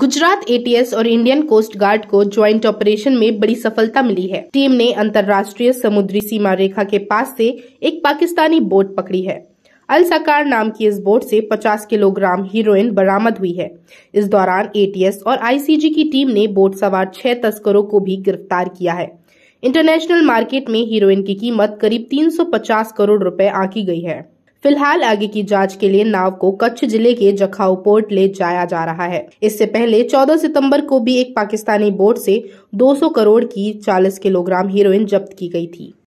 Gujarat ATS और Indian Coast Guard को joint operation में बड़ी सफलता मिली है टीम ने अंतर्राष्ट्रीय समुद्री सीमा रेखा के पास से एक पाकिस्तानी बोट पकड़ी है अल सकार नाम की इस बोट से 50 किलोग्राम हीरोइन बरामद हुई है इस दौरान एटीएस और आईसीजी की टीम ने बोट सवार छह तस्करों को भी गिरफ्तार किया है इंटरनेशनल मार्केट में हीरोइन की कीमत करीब 350 करोड़ रुपए आंकी गई है फिलहाल आगे की जांच के लिए नाव को कच्छ जिले के जखाऊ पोर्ट ले जाया जा रहा है इससे पहले 14 सितंबर को भी एक पाकिस्तानी बोट से 200 करोड़ की 40 किलोग्राम हीरोइन जब्त की गई थी